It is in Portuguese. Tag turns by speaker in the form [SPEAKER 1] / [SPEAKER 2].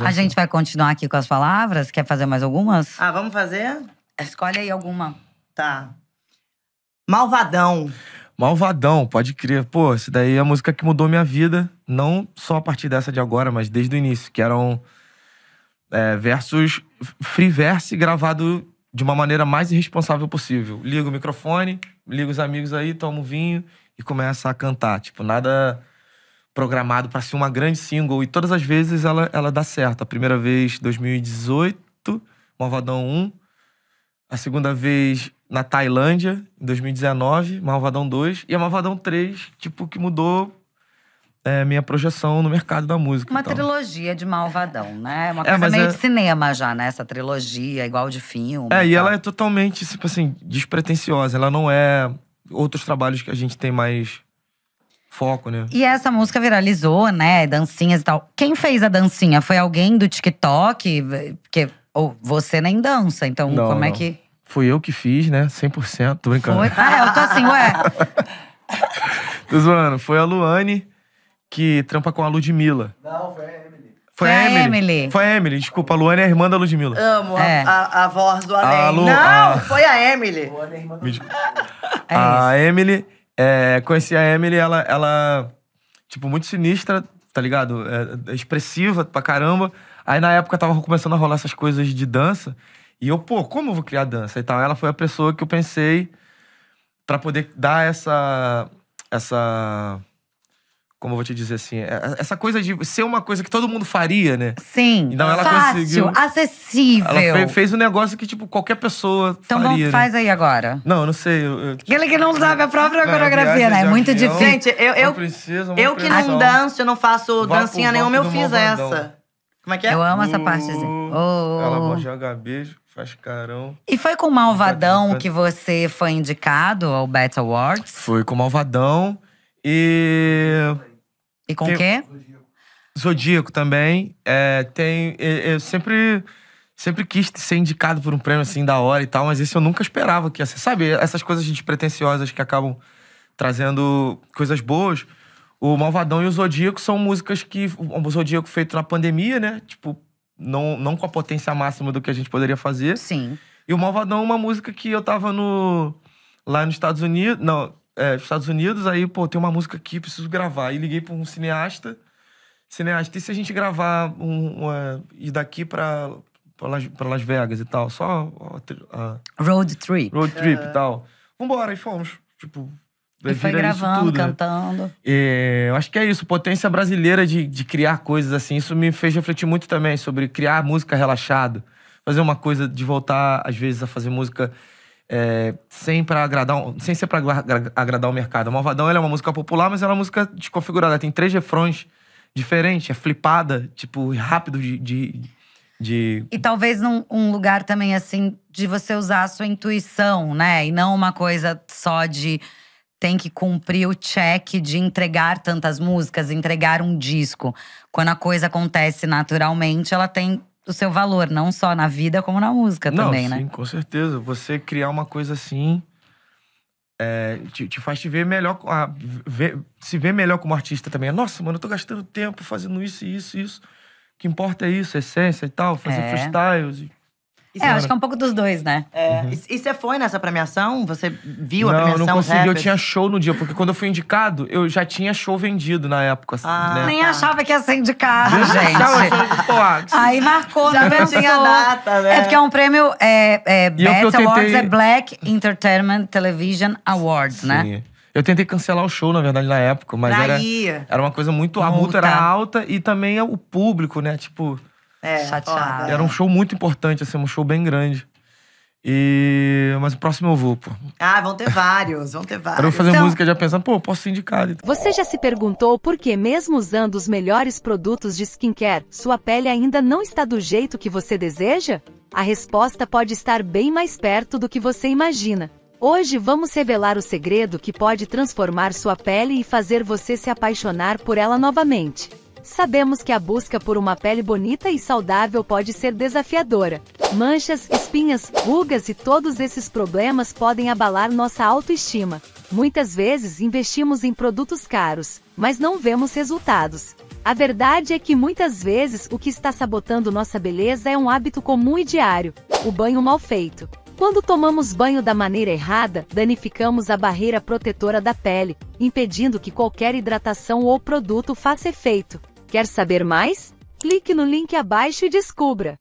[SPEAKER 1] A gente
[SPEAKER 2] vai continuar aqui com as palavras. Quer fazer mais algumas? Ah, vamos fazer? Escolhe aí alguma. Tá.
[SPEAKER 1] Malvadão. Malvadão, pode crer. Pô, isso daí é a música que mudou minha vida. Não só a partir dessa de agora, mas desde o início. Que eram é, versos free verse gravado de uma maneira mais irresponsável possível. Liga o microfone, liga os amigos aí, toma um vinho e começa a cantar. Tipo, nada programado para ser uma grande single e todas as vezes ela, ela dá certo. A primeira vez, 2018, Malvadão 1. A segunda vez na Tailândia, em 2019, Malvadão 2. E a Malvadão 3, tipo, que mudou é, minha projeção no mercado da música. Uma então.
[SPEAKER 2] trilogia de Malvadão, né? Uma é, coisa meio é... de cinema já, né? Essa trilogia, igual de filme.
[SPEAKER 1] É, e, ela é totalmente, tipo assim, despretensiosa. Ela não é outros trabalhos que a gente tem mais foco, né?
[SPEAKER 2] E essa música viralizou, né? Dancinhas e tal. Quem fez a dancinha? Foi alguém do TikTok? Porque ou, você nem dança, então não, como é não. é que.
[SPEAKER 1] Fui eu que fiz, né? 100%, tô brincando. Foi?
[SPEAKER 2] Ah, eu tô assim, ué.
[SPEAKER 1] tô zoando. Foi a Luane que trampa com a Ludmilla. Não, foi
[SPEAKER 3] a Emily. Foi, a Emily. Emily.
[SPEAKER 1] Foi a Emily, desculpa. A Luane é a irmã da Ludmilla.
[SPEAKER 3] Amo é. a, a, voz do Além. A Lu, não, a... foi a Emily. Luane é irmã
[SPEAKER 1] É a Emily é, conheci a Emily, ela, ela, tipo, muito sinistra, tá ligado? É, é, expressiva pra caramba. Aí na época tava começando a rolar essas coisas de dança. E eu, pô, como eu vou criar dança e tal? Ela foi a pessoa que eu pensei para poder dar essa. essa como eu vou te dizer assim, é, é, essa coisa de ser uma coisa que todo mundo faria, né? Sim. Então ela fácil, conseguiu.
[SPEAKER 2] acessível. Ela fez,
[SPEAKER 1] fez um negócio que, tipo, qualquer pessoa então faria. Né? faz
[SPEAKER 2] né? aí agora.
[SPEAKER 1] Não, eu não sei. Eu, eu,
[SPEAKER 2] Ele que não sabe a própria não, coreografia, né? É muito avião, difícil. Gente, eu, eu, precisa, eu que não danço, eu não faço Vá dancinha nenhuma, eu fiz essa. Bandão.
[SPEAKER 1] Como é que é? Eu amo uh, essa parte assim
[SPEAKER 2] oh. Ela
[SPEAKER 1] joga beijo. Faz carão.
[SPEAKER 2] E foi com o Malvadão que você foi indicado ao Bet Awards?
[SPEAKER 1] Foi com o Malvadão e e com tem, quem? Zodíaco também. É, tem. Eu sempre. Sempre quis ser indicado por um prêmio assim da hora e tal, mas isso eu nunca esperava que ia ser. Sabe, essas coisas despretensiosas que acabam trazendo coisas boas. O Malvadão e o Zodíaco são músicas que. O Zodíaco feito na pandemia, né? Tipo, não, não com a potência máxima do que a gente poderia fazer. Sim. E o Malvadão é uma música que eu tava no. Lá nos Estados Unidos. Não, é, Estados Unidos, aí, pô, tem uma música aqui, preciso gravar. E liguei para um cineasta. Cineasta, e se a gente gravar um, uma, e é, daqui para Las, pra Las Vegas e tal? Só. A, a, road trip. Road trip e é. tal. Vambora, e fomos. Tipo.
[SPEAKER 3] E foi gravando, tudo, né?
[SPEAKER 1] cantando. Né? E, eu acho que é isso, potência brasileira de, de criar coisas assim. Isso me fez refletir muito também sobre criar música relaxado. Fazer uma coisa de voltar, às vezes, a fazer música é, sem para agradar, sem ser para agradar o mercado. O Malvadão é uma música popular, mas ela é uma música desconfigurada. tem três refrões diferentes, é flipada, tipo rápido de, de, de...
[SPEAKER 2] E talvez num, um lugar também assim de você usar a sua intuição, né? E não uma coisa só de tem que cumprir o check de entregar tantas músicas, entregar um disco. Quando a coisa acontece naturalmente, ela tem do seu valor, não só na vida, como na música não, também, sim, né? Sim,
[SPEAKER 1] com certeza. Você criar uma coisa assim é, te, te, faz te ver melhor, a, ver, se ver melhor como artista também. Nossa, mano, eu tô gastando tempo fazendo isso, isso, isso. O que importa é isso, essência e tal, fazer é. freestyles. E é, acho que é um
[SPEAKER 2] pouco dos dois, né? É. Uhum. E você foi nessa premiação? Você viu não, a premiação? Não, não consegui. Eu tinha
[SPEAKER 1] show no dia, porque quando eu fui indicado, eu já tinha show vendido na época. Assim, ah, né? Nem
[SPEAKER 2] tá. achava que ia ser indicado, gente. Não, pô, ah, Aí marcou, já não pensou. tinha data, né? É porque é um prêmio… É, é, tentei... Awards é Black Entertainment Television Awards, Sim. né?
[SPEAKER 1] Eu tentei cancelar o show, na verdade, na época, mas Daí. era, era uma coisa muito. Multa. A multa era alta e também é o público, né? Tipo,
[SPEAKER 3] é, Chateada.
[SPEAKER 1] Era um show muito importante, assim, um show bem grande. E... Mas o próximo eu vou, pô.
[SPEAKER 3] Ah, vão ter vários, vão ter vários. Eu vou fazer então... música
[SPEAKER 1] já pensando, pô, posso ser indicado. Então.
[SPEAKER 3] Você já se perguntou por que mesmo usando os melhores produtos de skincare, sua pele ainda não está do jeito que você deseja? A resposta pode estar bem mais perto do que você imagina. Hoje vamos revelar o segredo que pode transformar sua pele e fazer você se apaixonar por ela novamente. Sabemos que a busca por uma pele bonita e saudável pode ser desafiadora. Manchas, espinhas, rugas e todos esses problemas podem abalar nossa autoestima. Muitas vezes investimos em produtos caros, mas não vemos resultados. A verdade é que muitas vezes o que está sabotando nossa beleza é um hábito comum e diário, o banho mal feito. Quando tomamos banho da maneira errada, danificamos a barreira protetora da pele, impedindo que qualquer hidratação ou produto faça efeito. Quer saber mais? Clique no link abaixo e descubra!